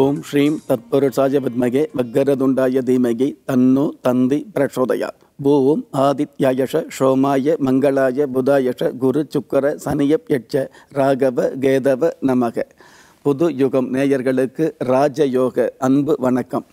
ஓம் ஸ்ரீம் தத்புருஷாய வித்மகே வக்கரதுண்டாய தீமகி தன்னு தந்தி பிரச்சோதயா பூவும் ஆதித்யாயஷ சோமாய மங்களாய புதாயஷ குரு சுக்கர சனியப் எட்ச ராகவ கேதவ நமக புது யுகம் நேயர்களுக்கு ராஜயோக அன்பு வணக்கம்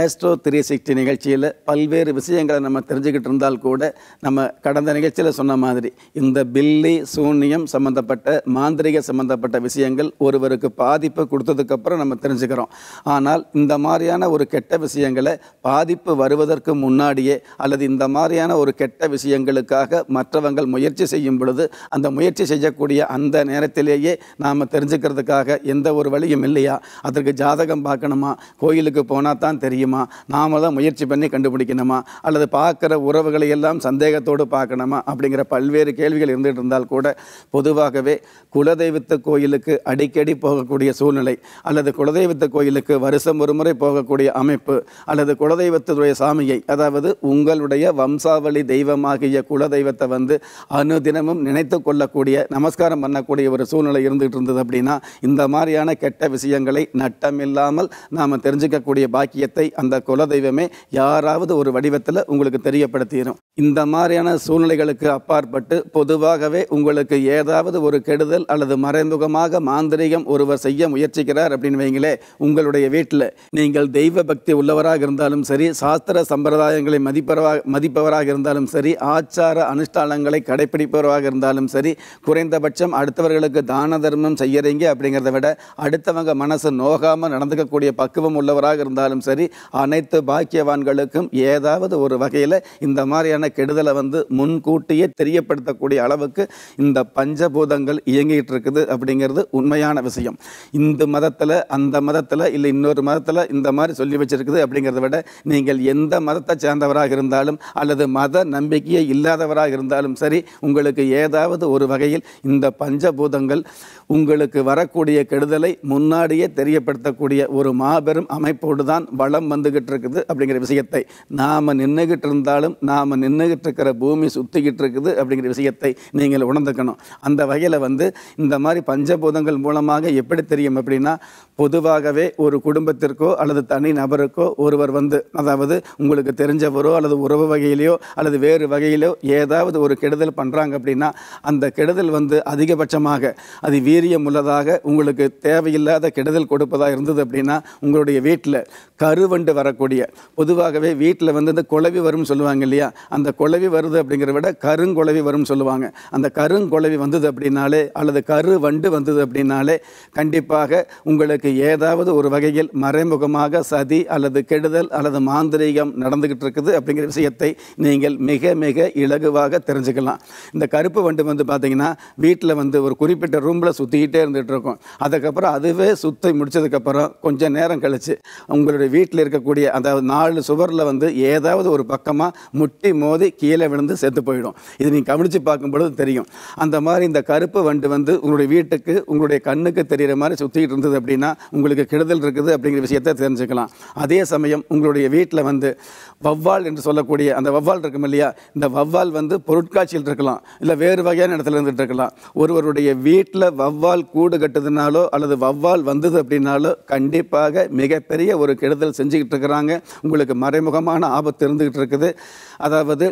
ஆஸ்ட்ரோ த்ரீ சிக்ஸ்டி நிகழ்ச்சியில் பல்வேறு விஷயங்களை நம்ம தெரிஞ்சுக்கிட்டு இருந்தால் கூட நம்ம கடந்த நிகழ்ச்சியில் சொன்ன மாதிரி இந்த பில்லி சூன்யம் சம்மந்தப்பட்ட மாந்திரிக சம்மந்தப்பட்ட விஷயங்கள் ஒருவருக்கு பாதிப்பு கொடுத்ததுக்கப்புறம் நம்ம தெரிஞ்சுக்கிறோம் ஆனால் இந்த மாதிரியான ஒரு கெட்ட விஷயங்களை பாதிப்பு வருவதற்கு முன்னாடியே அல்லது இந்த மாதிரியான ஒரு கெட்ட விஷயங்களுக்காக மற்றவங்கள் முயற்சி செய்யும் பொழுது அந்த முயற்சி செய்யக்கூடிய அந்த நேரத்திலேயே நாம் தெரிஞ்சுக்கிறதுக்காக எந்த ஒரு வழியும் இல்லையா அதற்கு ஜாதகம் பார்க்கணுமா கோயிலுக்கு போனால் தான் தெரியும் தெரியுமா நாம தான் முயற்சி பண்ணி கண்டுபிடிக்கணுமா அல்லது பார்க்குற உறவுகளை எல்லாம் சந்தேகத்தோடு பார்க்கணுமா அப்படிங்கிற பல்வேறு கேள்விகள் இருந்துகிட்டு இருந்தால் கூட பொதுவாகவே குலதெய்வத்த கோயிலுக்கு அடிக்கடி போகக்கூடிய சூழ்நிலை அல்லது குலதெய்வத்த கோயிலுக்கு வருஷம் ஒரு முறை போகக்கூடிய அமைப்பு அல்லது குலதெய்வத்துடைய சாமியை அதாவது உங்களுடைய வம்சாவளி தெய்வமாகிய குலதெய்வத்தை வந்து அனுதினமும் நினைத்து கொள்ளக்கூடிய நமஸ்காரம் பண்ணக்கூடிய ஒரு சூழ்நிலை இருந்துகிட்டு இருந்தது அப்படின்னா இந்த மாதிரியான கெட்ட விஷயங்களை நட்டமில்லாமல் நாம் தெரிஞ்சுக்கக்கூடிய பாக்கியத்தை அந்த குல தெய்வமே யாராவது ஒரு வடிவத்தில் உங்களுக்கு தெரியப்படுத்திடும் இந்த மாதிரியான சூழ்நிலைகளுக்கு அப்பாற்பட்டு பொதுவாகவே உங்களுக்கு ஏதாவது ஒரு கெடுதல் அல்லது மறைமுகமாக மாந்திரிகம் ஒருவர் செய்ய முயற்சிக்கிறார் அப்படின்னு வைங்களே உங்களுடைய வீட்டில் நீங்கள் தெய்வ பக்தி உள்ளவராக இருந்தாலும் சரி சாஸ்திர சம்பிரதாயங்களை மதிப்பவராக மதிப்பவராக இருந்தாலும் சரி ஆச்சார அனுஷ்டானங்களை கடைபிடிப்பவராக இருந்தாலும் சரி குறைந்தபட்சம் அடுத்தவர்களுக்கு தான தர்மம் செய்யறீங்க அப்படிங்கிறத விட அடுத்தவங்க மனசு நோகாமல் நடந்துக்கக்கூடிய பக்குவம் உள்ளவராக இருந்தாலும் சரி அனைத்து பாக்கியவான்களுக்கும் ஏதாவது ஒரு வகையில் இந்த மாதிரியான கெடுதலை வந்து முன்கூட்டியே தெரியப்படுத்தக்கூடிய அளவுக்கு இந்த பஞ்சபூதங்கள் இயங்கிட்டு இருக்குது அப்படிங்கிறது உண்மையான விஷயம் இந்து மதத்தில் அந்த மதத்தில் இல்லை இன்னொரு மதத்தில் இந்த மாதிரி சொல்லி வச்சிருக்குது அப்படிங்கிறத விட நீங்கள் எந்த மதத்தை சேர்ந்தவராக இருந்தாலும் அல்லது மத நம்பிக்கையை இல்லாதவராக இருந்தாலும் சரி உங்களுக்கு ஏதாவது ஒரு வகையில் இந்த பஞ்சபூதங்கள் உங்களுக்கு வரக்கூடிய கெடுதலை முன்னாடியே தெரியப்படுத்தக்கூடிய ஒரு மாபெரும் அமைப்போடு தான் வளம் காலம் வந்துகிட்டு இருக்குது அப்படிங்கிற விஷயத்தை நாம் நின்றுகிட்டு இருந்தாலும் நாம் நின்றுகிட்டு இருக்கிற பூமி சுற்றிக்கிட்டு இருக்குது அப்படிங்கிற விஷயத்தை நீங்கள் உணர்ந்துக்கணும் அந்த வகையில் வந்து இந்த மாதிரி பஞ்சபூதங்கள் மூலமாக எப்படி தெரியும் அப்படின்னா பொதுவாகவே ஒரு குடும்பத்திற்கோ அல்லது தனி நபருக்கோ ஒருவர் வந்து அதாவது உங்களுக்கு தெரிஞ்சவரோ அல்லது உறவு வகையிலையோ அல்லது வேறு வகையிலோ ஏதாவது ஒரு கெடுதல் பண்ணுறாங்க அப்படின்னா அந்த கெடுதல் வந்து அதிகபட்சமாக அது வீரியம் உள்ளதாக உங்களுக்கு தேவையில்லாத கெடுதல் கொடுப்பதாக இருந்தது அப்படின்னா உங்களுடைய வீட்டில் கருவ வண்டு வரக்கூடிய பொதுவாகவே வீட்டில் வந்து இந்த குழவி வரும்னு சொல்லுவாங்க இல்லையா அந்த குழவி வருது அப்படிங்கிறத விட கருங்குழவி வரும்னு சொல்லுவாங்க அந்த கருங்குழவி வந்தது அப்படின்னாலே அல்லது கரு வண்டு வந்தது அப்படின்னாலே கண்டிப்பாக உங்களுக்கு ஏதாவது ஒரு வகையில் மறைமுகமாக சதி அல்லது கெடுதல் அல்லது மாந்திரீகம் நடந்துக்கிட்டு இருக்குது அப்படிங்கிற விஷயத்தை நீங்கள் மிக மிக இலகுவாக தெரிஞ்சுக்கலாம் இந்த கருப்பு வண்டு வந்து பார்த்திங்கன்னா வீட்டில் வந்து ஒரு குறிப்பிட்ட ரூமில் சுற்றிக்கிட்டே இருந்துகிட்டு இருக்கும் அதுக்கப்புறம் அதுவே சுற்றி முடிச்சதுக்கப்புறம் கொஞ்சம் நேரம் கழித்து உங்களுடைய வீட்டில் இருக்கக்கூடிய அந்த நாலு சுவரில் வந்து ஏதாவது ஒரு பக்கமாக முட்டி மோதி கீழே விழுந்து செத்து போயிடும் இது நீங்கள் கவனித்து பார்க்கும்பொழுது தெரியும் அந்த மாதிரி இந்த கருப்பு வண்டு வந்து உங்களுடைய வீட்டுக்கு உங்களுடைய கண்ணுக்கு தெரிகிற மாதிரி சுற்றிக்கிட்டு இருந்தது அப்படின்னா உங்களுக்கு கெடுதல் இருக்குது அப்படிங்கிற விஷயத்தை தெரிஞ்சுக்கலாம் அதே சமயம் உங்களுடைய வீட்டில் வந்து வவ்வால் என்று சொல்லக்கூடிய அந்த வவ்வால் இருக்கும் இல்லையா இந்த வவ்வால் வந்து பொருட்காட்சியில் இருக்கலாம் இல்லை வேறு வகையான இடத்துல இருந்துட்டு இருக்கலாம் ஒருவருடைய வீட்டில் வவ்வால் கூடு கட்டுதுனாலோ அல்லது வவ்வால் வந்தது அப்படின்னாலோ கண்டிப்பாக மிகப்பெரிய ஒரு கெடுதல் செஞ்சு செஞ்சுக்கிட்டு இருக்கிறாங்க உங்களுக்கு மறைமுகமான ஆபத்து இருந்துக்கிட்டு இருக்குது அதாவது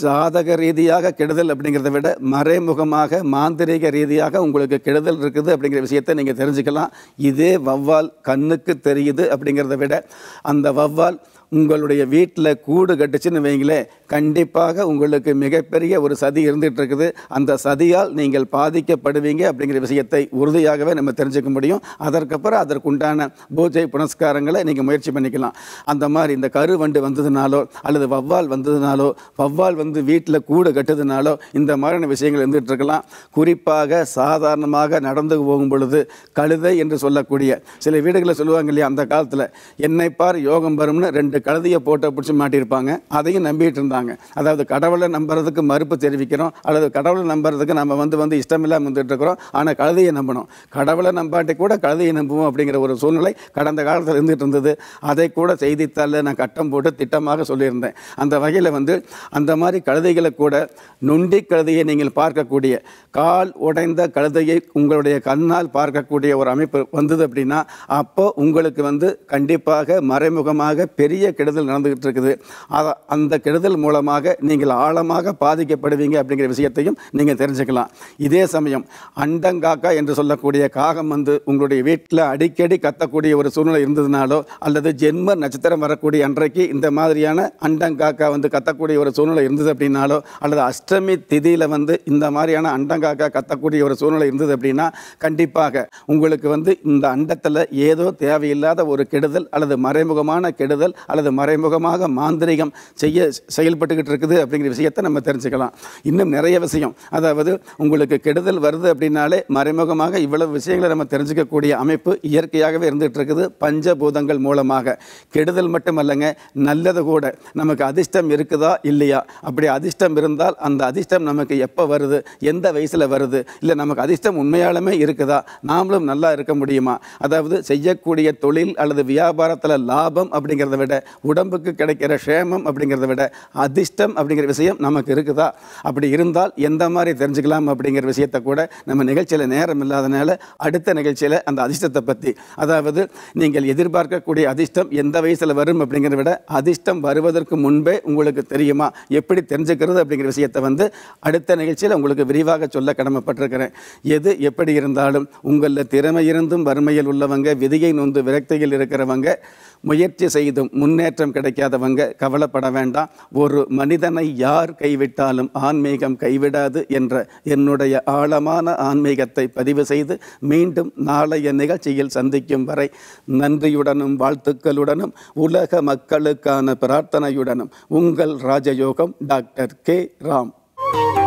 ஜாதக ரீதியாக கெடுதல் அப்படிங்கிறத விட மறைமுகமாக மாந்திரீக ரீதியாக உங்களுக்கு கெடுதல் இருக்குது அப்படிங்கிற விஷயத்தை நீங்கள் தெரிஞ்சுக்கலாம் இதே வவ்வால் கண்ணுக்கு தெரியுது அப்படிங்கிறத விட அந்த வவ்வால் உங்களுடைய வீட்டில் கூடு கட்டுச்சுன்னு வைங்களேன் கண்டிப்பாக உங்களுக்கு மிகப்பெரிய ஒரு சதி இருந்துகிட்டு இருக்குது அந்த சதியால் நீங்கள் பாதிக்கப்படுவீங்க அப்படிங்கிற விஷயத்தை உறுதியாகவே நம்ம தெரிஞ்சுக்க முடியும் அதற்கப்புறம் அதற்குண்டான பூஜை புனஸ்காரங்களை நீங்கள் முயற்சி பண்ணிக்கலாம் அந்த மாதிரி இந்த கருவண்டு வந்ததுனாலோ அல்லது வவ்வால் வந்ததுனாலோ வவ்வால் வந்து வீட்டில் கூடு கட்டுதுனாலோ இந்த மாதிரியான விஷயங்கள் இருந்துகிட்டு இருக்கலாம் குறிப்பாக சாதாரணமாக நடந்து போகும் பொழுது கழுதை என்று சொல்லக்கூடிய சில வீடுகளில் சொல்லுவாங்க இல்லையா அந்த காலத்தில் என்னை பார் யோகம் வரும்னு ரெண்டு கழுதையை போட்டோ பிடிச்சி மாட்டியிருப்பாங்க அதையும் நம்பிட்டு இருந்தாங்க சொல்கிறாங்க அதாவது கடவுளை நம்புறதுக்கு மறுப்பு தெரிவிக்கிறோம் அல்லது கடவுளை நம்புறதுக்கு நம்ம வந்து வந்து இஷ்டமில்லாமல் வந்துட்டு இருக்கிறோம் ஆனால் கழுதையை நம்பணும் கடவுளை நம்பாட்டி கூட கழுதையை நம்புவோம் அப்படிங்கிற ஒரு சூழ்நிலை கடந்த காலத்தில் இருந்துகிட்டு இருந்தது அதை கூட செய்தித்தாளில் நான் கட்டம் போட்டு திட்டமாக சொல்லியிருந்தேன் அந்த வகையில் வந்து அந்த மாதிரி கழுதைகளை கூட நொண்டி கழுதையை நீங்கள் பார்க்கக்கூடிய கால் உடைந்த கழுதையை உங்களுடைய கண்ணால் பார்க்கக்கூடிய ஒரு அமைப்பு வந்தது அப்படின்னா அப்போ உங்களுக்கு வந்து கண்டிப்பாக மறைமுகமாக பெரிய கெடுதல் நடந்துகிட்டு இருக்குது அதை அந்த கெடுதல் மூலம் மூலமாக நீங்கள் ஆழமாக பாதிக்கப்படுவீங்க அப்படிங்கிற விஷயத்தையும் நீங்கள் தெரிஞ்சுக்கலாம் இதே சமயம் அண்டங்காக்கா என்று சொல்லக்கூடிய காகம் வந்து உங்களுடைய வீட்டில் அடிக்கடி கத்தக்கூடிய ஒரு சூழ்நிலை இருந்ததுனாலோ அல்லது ஜென்ம நட்சத்திரம் வரக்கூடிய அன்றைக்கு இந்த மாதிரியான அண்டங்காக்கா வந்து கத்தக்கூடிய ஒரு சூழ்நிலை இருந்தது அப்படின்னாலோ அல்லது அஷ்டமி திதியில் வந்து இந்த மாதிரியான அண்டங்காக்கா கத்தக்கூடிய ஒரு சூழ்நிலை இருந்தது அப்படின்னா கண்டிப்பாக உங்களுக்கு வந்து இந்த அண்டத்தில் ஏதோ தேவையில்லாத ஒரு கெடுதல் அல்லது மறைமுகமான கெடுதல் அல்லது மறைமுகமாக மாந்திரிகம் செய்ய செயல் செயல்பட்டுக்கிட்டு இருக்குது அப்படிங்கிற விஷயத்தை நம்ம தெரிஞ்சுக்கலாம் இன்னும் நிறைய விஷயம் அதாவது உங்களுக்கு கெடுதல் வருது அப்படின்னாலே மறைமுகமாக இவ்வளவு விஷயங்களை நம்ம தெரிஞ்சுக்கக்கூடிய அமைப்பு இயற்கையாகவே இருந்துகிட்டு இருக்குது பஞ்சபூதங்கள் மூலமாக கெடுதல் மட்டுமல்லங்க நல்லது கூட நமக்கு அதிர்ஷ்டம் இருக்குதா இல்லையா அப்படி அதிர்ஷ்டம் இருந்தால் அந்த அதிர்ஷ்டம் நமக்கு எப்போ வருது எந்த வயசில் வருது இல்லை நமக்கு அதிர்ஷ்டம் உண்மையாலுமே இருக்குதா நாமளும் நல்லா இருக்க முடியுமா அதாவது செய்யக்கூடிய தொழில் அல்லது வியாபாரத்தில் லாபம் அப்படிங்கிறத விட உடம்புக்கு கிடைக்கிற க்ஷேமம் அப்படிங்கிறத விட அதிர்ஷ்டம் அப்படிங்கிற விஷயம் நமக்கு இருக்குதா அப்படி இருந்தால் எந்த மாதிரி தெரிஞ்சுக்கலாம் அப்படிங்கிற விஷயத்தை கூட நம்ம நிகழ்ச்சியில் நேரம் இல்லாதனால அடுத்த நிகழ்ச்சியில் அந்த அதிர்ஷ்டத்தை பற்றி அதாவது நீங்கள் எதிர்பார்க்கக்கூடிய அதிர்ஷ்டம் எந்த வயசில் வரும் அப்படிங்கிறத விட அதிர்ஷ்டம் வருவதற்கு முன்பே உங்களுக்கு தெரியுமா எப்படி தெரிஞ்சுக்கிறது அப்படிங்கிற விஷயத்தை வந்து அடுத்த நிகழ்ச்சியில் உங்களுக்கு விரிவாக சொல்ல கடமைப்பட்டிருக்கிறேன் எது எப்படி இருந்தாலும் உங்களில் திறமை இருந்தும் வறுமையில் உள்ளவங்க விதியை நொந்து விரக்தியில் இருக்கிறவங்க முயற்சி செய்தும் முன்னேற்றம் கிடைக்காதவங்க கவலைப்பட வேண்டாம் ஒரு ஒரு மனிதனை யார் கைவிட்டாலும் ஆன்மீகம் கைவிடாது என்ற என்னுடைய ஆழமான ஆன்மீகத்தை பதிவு செய்து மீண்டும் நாளைய நிகழ்ச்சியில் சந்திக்கும் வரை நன்றியுடனும் வாழ்த்துக்களுடனும் உலக மக்களுக்கான பிரார்த்தனையுடனும் உங்கள் ராஜயோகம் டாக்டர் கே ராம்